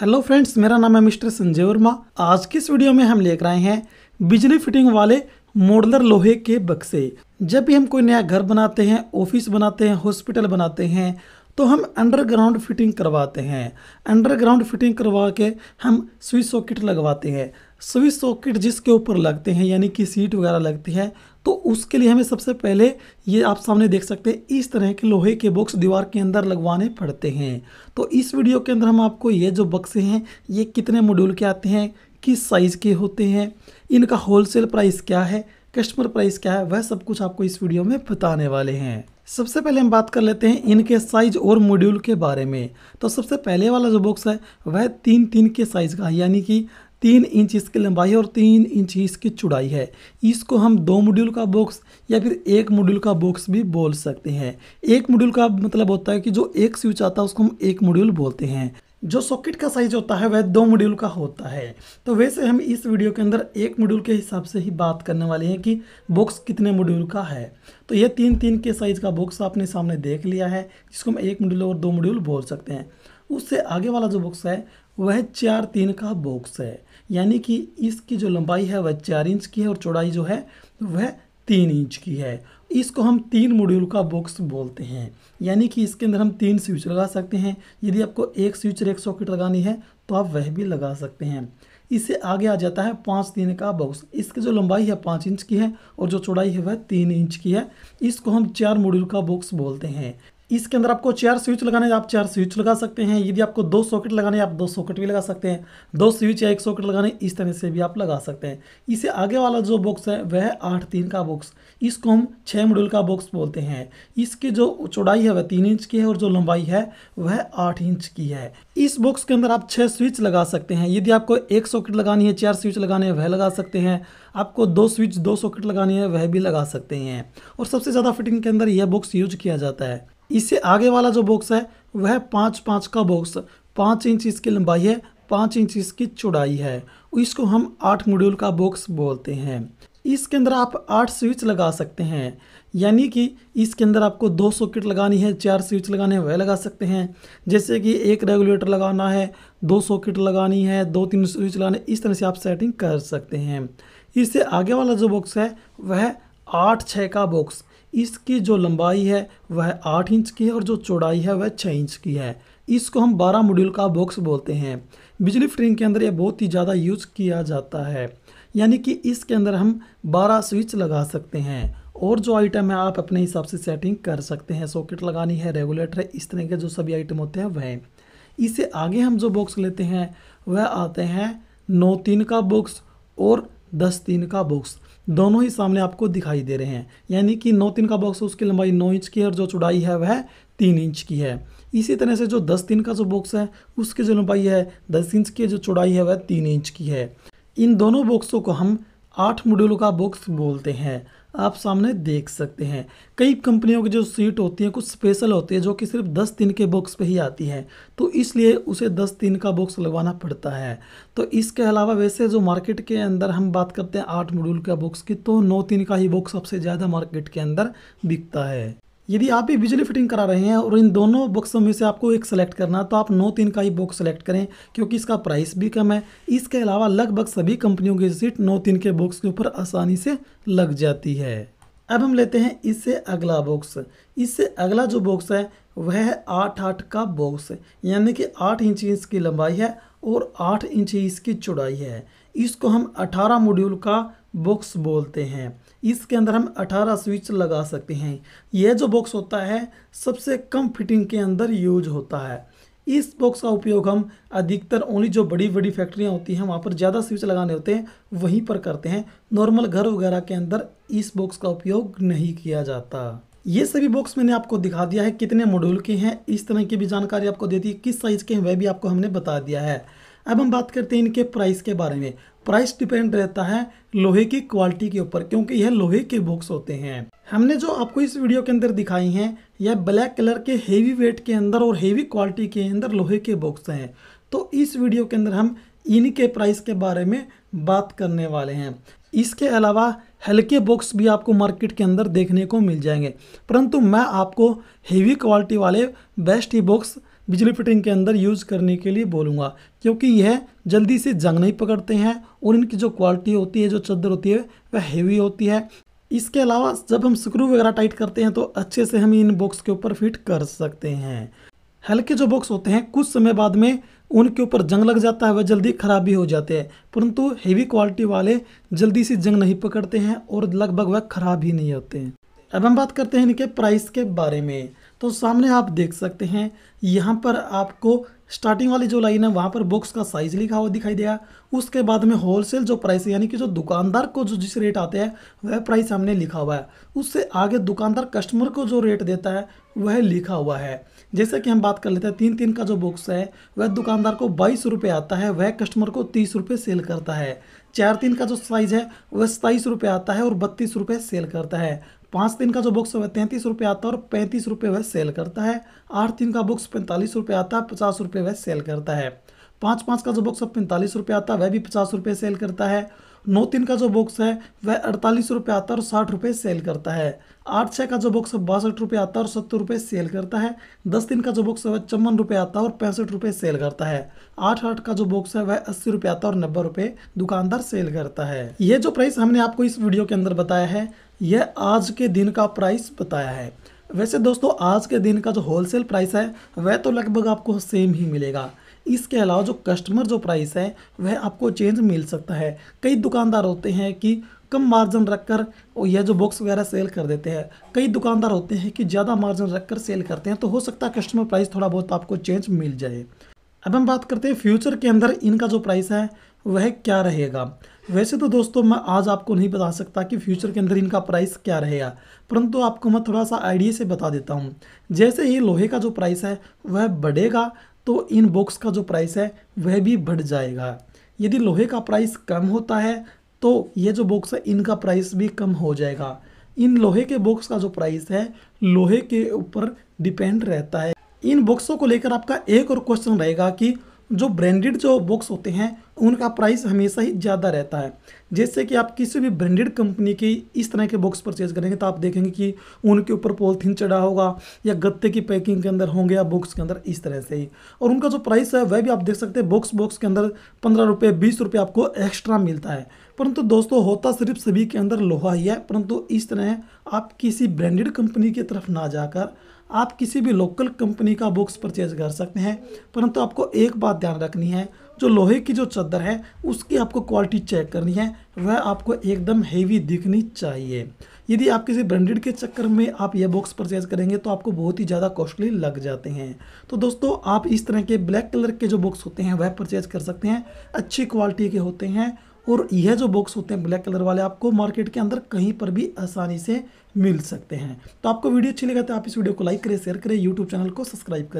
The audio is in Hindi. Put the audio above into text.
हेलो फ्रेंड्स मेरा नाम है मिस्टर संजय वर्मा आज की इस वीडियो में हम लेकर आए हैं बिजली फिटिंग वाले मॉडलर लोहे के बक्से जब भी हम कोई नया घर बनाते हैं ऑफिस बनाते हैं हॉस्पिटल बनाते हैं तो हम अंडरग्राउंड फिटिंग करवाते हैं अंडरग्राउंड फिटिंग करवा के हम स्विच सॉकेट लगवाते हैं स्विच सॉकेट जिसके ऊपर लगते हैं यानी कि सीट वगैरह लगती है तो उसके लिए हमें सबसे पहले ये आप सामने देख सकते हैं इस तरह के लोहे के बॉक्स दीवार के अंदर लगवाने पड़ते हैं तो इस वीडियो के अंदर हम आपको ये जो बक्से हैं ये कितने मॉड्यूल के आते हैं किस साइज़ के होते हैं इनका होलसेल प्राइस क्या है कस्टमर प्राइस क्या है वह सब कुछ आपको इस वीडियो में बताने वाले हैं सबसे पहले हम बात कर लेते हैं इनके साइज और मॉड्यूल के बारे में तो सबसे पहले वाला जो बॉक्स है वह तीन तीन के साइज़ का यानी कि तीन इंच इसकी लंबाई और तीन इंच इसकी चुड़ाई है इसको हम दो मॉड्यूल का बॉक्स या फिर एक मॉड्यूल का बॉक्स भी बोल सकते हैं एक मॉड्यूल का मतलब होता है कि जो एक स्विच आता है उसको हम एक मॉड्यूल बोलते हैं जो सॉकेट का साइज होता है वह दो मॉड्यूल का होता है तो वैसे हम इस वीडियो के अंदर एक मॉड्यूल के हिसाब से ही बात करने वाले हैं कि बॉक्स कितने मॉड्यूल का है तो ये तीन तीन के साइज का बॉक्स आपने सामने देख लिया है जिसको हम एक मॉड्यूल और दो मॉड्यूल बोल सकते हैं उससे आगे वाला जो बॉक्स है वह चार तीन का बॉक्स है यानी कि इसकी जो लंबाई है वह चार इंच की है और चौड़ाई जो है वह तीन इंच की है इसको हम तीन मॉड्यूल का बॉक्स बोलते हैं यानी कि इसके अंदर हम तीन स्विच लगा सकते हैं यदि आपको एक स्विच एक सॉकेट लगानी है तो आप वह भी लगा सकते हैं इससे आगे आ जाता है पाँच तीन का बॉक्स इसकी जो लंबाई है पाँच इंच की है और जो चौड़ाई है वह तीन इंच की है इसको हम चार मॉड्यूल का बॉक्स बोलते हैं इसके अंदर आपको चार स्विच लगाने आप चार स्विच लगा सकते हैं यदि आपको दो सॉकेट लगाने आप दो सॉकेट भी लगा सकते हैं दो स्विच या एक सॉकेट लगाने इस तरह से भी आप लगा सकते हैं इसे आगे वाला जो बॉक्स है वह आठ तीन का बॉक्स इसको हम छः मॉड्यूल का बॉक्स बोलते हैं इसकी जो चौड़ाई है वह तीन इंच की है और जो लंबाई है वह आठ इंच की है इस बॉक्स के अंदर आप छः स्विच लगा सकते हैं यदि आपको एक सॉकेट लगानी है चार स्विच लगाने वह लगा सकते हैं आपको दो स्विच दो सॉकेट लगानी है वह भी लगा सकते हैं और सबसे ज़्यादा फिटिंग के अंदर यह बॉक्स यूज किया जाता है इससे आगे वाला जो बॉक्स है वह पाँच पाँच का बॉक्स पाँच इंच इसकी लंबाई है पाँच इंच इसकी चौड़ाई है इसको हम आठ मॉड्यूल का बॉक्स बोलते हैं इसके अंदर आप आठ स्विच लगा सकते हैं यानी कि इसके अंदर आपको दो सॉकेट लगानी है चार स्विच लगाने हैं वह लगा सकते हैं जैसे कि एक रेगुलेटर लगाना है दो सॉकेट लगानी है दो तीन स्विच लगाने इस तरह से आप सेटिंग कर सकते हैं इससे आगे वाला जो बॉक्स है वह आठ छः का बॉक्स इसकी जो लंबाई है वह आठ इंच की है और जो चौड़ाई है वह छः इंच की है इसको हम बारह मॉड्यूल का बॉक्स बोलते हैं बिजली फिटिंग के अंदर यह बहुत ही ज़्यादा यूज किया जाता है यानी कि इसके अंदर हम बारह स्विच लगा सकते हैं और जो आइटम है आप अपने हिसाब से सेटिंग कर सकते हैं सॉकेट लगानी है रेगुलेटर है इस तरह के जो सभी आइटम होते हैं वह इससे आगे हम जो बॉक्स लेते हैं वह आते हैं नौ तीन का बॉक्स और दस तीन का बॉक्स दोनों ही सामने आपको दिखाई दे रहे हैं यानी कि नौ तीन का बॉक्स उसकी लंबाई नौ इंच की है और जो चौड़ाई है वह तीन इंच की है इसी तरह से जो दस तीन का जो बॉक्स है उसकी जो लंबाई है दस इंच की जो चौड़ाई है वह तीन इंच की है इन दोनों बॉक्सों को हम आठ मॉड्यूलों का बॉक्स बोलते हैं आप सामने देख सकते हैं कई कंपनियों की जो सीट होती है कुछ स्पेशल होती है जो कि सिर्फ दस दिन के बॉक्स पे ही आती है तो इसलिए उसे दस दिन का बॉक्स लगवाना पड़ता है तो इसके अलावा वैसे जो मार्केट के अंदर हम बात करते हैं आठ मॉड्यूल का बॉक्स की तो नौ तीन का ही बॉक्स सबसे ज़्यादा मार्केट के अंदर बिकता है यदि आप भी बिजली फिटिंग करा रहे हैं और इन दोनों बॉक्सों में से आपको एक सेलेक्ट करना तो आप नौ तीन का ही बॉक्स सेलेक्ट करें क्योंकि इसका प्राइस भी कम है इसके अलावा लगभग सभी कंपनियों की सीट नौ तीन के बॉक्स के ऊपर आसानी से लग जाती है अब हम लेते हैं इससे अगला बॉक्स इससे अगला जो बॉक्स है वह आठ आठ का बॉक्स यानी कि आठ इंच इसकी लंबाई है और आठ इंच इसकी चौड़ाई है इसको हम अठारह मॉड्यूल का बॉक्स बोलते हैं इसके अंदर हम 18 स्विच लगा सकते हैं यह जो बॉक्स होता है सबसे कम फिटिंग के अंदर यूज होता है इस बॉक्स का उपयोग हम अधिकतर ओनली जो बड़ी बड़ी फैक्ट्रियाँ होती हैं वहाँ पर ज़्यादा स्विच लगाने होते हैं वहीं पर करते हैं नॉर्मल घर वगैरह के अंदर इस बॉक्स का उपयोग नहीं किया जाता ये सभी बॉक्स मैंने आपको दिखा दिया है कितने मॉड्यूल के हैं इस तरह की भी जानकारी आपको देती है किस साइज़ के हैं वह भी आपको हमने बता दिया है अब हम बात करते हैं इनके प्राइस के बारे में प्राइस डिपेंड रहता है लोहे की क्वालिटी के ऊपर क्योंकि यह लोहे के बॉक्स होते हैं हमने जो आपको इस वीडियो के अंदर दिखाई हैं यह ब्लैक कलर के हेवी वेट के अंदर और हेवी क्वालिटी के अंदर लोहे के बॉक्स हैं तो इस वीडियो के अंदर हम इनके प्राइस के बारे में बात करने वाले हैं इसके अलावा हल्के बॉक्स भी आपको मार्केट के अंदर देखने को मिल जाएंगे परंतु मैं आपको हेवी क्वालिटी वाले बेस्ट ही बॉक्स बिजली फिटिंग के अंदर यूज़ करने के लिए बोलूँगा क्योंकि यह जल्दी से जंग नहीं पकड़ते हैं और इनकी जो क्वालिटी होती है जो चादर होती है वह हेवी होती है इसके अलावा जब हम स्क्रू वगैरह टाइट करते हैं तो अच्छे से हम इन बॉक्स के ऊपर फिट कर सकते हैं हल्के जो बॉक्स होते हैं कुछ समय बाद में उनके ऊपर जंग लग जाता है वह जल्दी ख़राब भी हो जाते हैं परंतु हेवी क्वालिटी वाले जल्दी से जंग नहीं पकड़ते हैं और लगभग वह ख़राब ही नहीं होते हैं अब हम बात करते हैं इनके प्राइस के बारे में तो सामने आप देख सकते हैं यहाँ पर आपको स्टार्टिंग वाली जो लाइन है वहाँ पर बुक्स का साइज लिखा हुआ दिखाई दिया उसके बाद में होलसेल जो प्राइस है यानी कि जो दुकानदार को जो जिस रेट आते हैं वह प्राइस हमने लिखा हुआ है उससे आगे दुकानदार कस्टमर को जो रेट देता है वह लिखा हुआ है जैसे कि हम बात कर लेते हैं तीन तीन का जो बुक्स है वह दुकानदार को बाईस रुपये आता है वह कस्टमर को तीस रुपये सेल करता है चार तीन का जो साइज़ है वह सताईस रुपये आता है और बत्तीस रुपये सेल करता है पाँच दिन का जो बुक्स है वह तैंतीस रुपये आता है और पैंतीस रुपये वह सेल करता है आठ दिन का बुक्स पैंतालीस रुपये आता है पचास रुपये वह सेल करता है पाँच पाँच का जो बुक्स है पैंतालीस रुपये आता है वह भी पचास रुपये सेल करता है नौ तीन का जो बुक्स है वह अड़तालीस रुपये आता है और साठ रुपये सेल करता है आठ छः का जो बुक्स है बासठ रुपये आता है और सत्तर रुपये सेल करता है दस दिन का जो बुक्स है वह चौवन रुपये आता है और पैंसठ रुपये सेल करता है आठ आठ का जो बुक्स है वह अस्सी रुपये आता है और नब्बे रुपये दुकानदार सेल करता है ये जो प्राइस हमने आपको इस वीडियो के अंदर बताया है यह आज के दिन का प्राइस बताया है वैसे दोस्तों आज के दिन का जो होलसेल प्राइस है वह तो लगभग आपको सेम ही मिलेगा इसके अलावा जो कस्टमर जो प्राइस है वह आपको चेंज मिल सकता है कई दुकानदार होते हैं कि कम मार्जिन रखकर यह जो बॉक्स वगैरह सेल कर देते हैं कई दुकानदार होते हैं कि ज़्यादा मार्जिन रखकर सेल करते हैं तो हो सकता है कस्टमर प्राइस थोड़ा बहुत आपको चेंज मिल जाए अब हम बात करते हैं फ्यूचर के अंदर इनका जो प्राइस है वह क्या रहेगा वैसे तो दोस्तों मैं आज आपको नहीं बता सकता कि फ्यूचर के अंदर इनका प्राइस क्या रहेगा परंतु आपको मैं थोड़ा सा आइडिया से बता देता हूँ जैसे ही लोहे का जो प्राइस है वह बढ़ेगा तो इन बॉक्स का जो प्राइस है वह भी बढ़ जाएगा यदि लोहे का प्राइस कम होता है तो ये जो बॉक्स है इनका प्राइस भी कम हो जाएगा इन लोहे के बॉक्स का जो प्राइस है लोहे के ऊपर डिपेंड रहता है इन बॉक्सों को लेकर आपका एक और क्वेश्चन रहेगा कि जो ब्रांडेड जो बॉक्स होते हैं उनका प्राइस हमेशा ही ज़्यादा रहता है जैसे कि आप किसी भी ब्रांडेड कंपनी के इस तरह के बॉक्स परचेज करेंगे तो आप देखेंगे कि उनके ऊपर पॉलिथीन चढ़ा होगा या गत्ते की पैकिंग के अंदर होंगे या बॉक्स के अंदर इस तरह से ही और उनका जो प्राइस है वह भी आप देख सकते हैं बॉक्स बॉक्स के अंदर पंद्रह रुपये बीस रुपये आपको एक्स्ट्रा मिलता है परंतु दोस्तों होता सिर्फ सभी के अंदर लोहा ही है परंतु इस तरह आप किसी ब्रांडेड कंपनी की तरफ ना जाकर आप किसी भी लोकल कंपनी का बॉक्स परचेज कर सकते हैं परंतु आपको एक बात ध्यान रखनी है जो लोहे की जो चादर है उसकी आपको क्वालिटी चेक करनी है वह आपको एकदम हेवी दिखनी चाहिए यदि आप किसी ब्रांडेड के चक्कर में आप ये बॉक्स परचेज करेंगे तो आपको बहुत ही ज़्यादा कॉस्टली लग जाते हैं तो दोस्तों आप इस तरह के ब्लैक कलर के जो बॉक्स होते हैं वह परचेज कर सकते हैं अच्छी क्वालिटी के होते हैं और यह जो बॉक्स होते हैं ब्लैक कलर वाले आपको मार्केट के अंदर कहीं पर भी आसानी से मिल सकते हैं तो आपको वीडियो अच्छी लगा तो आप इस वीडियो को लाइक करें शेयर करें यूट्यूब चैनल को सब्सक्राइब करें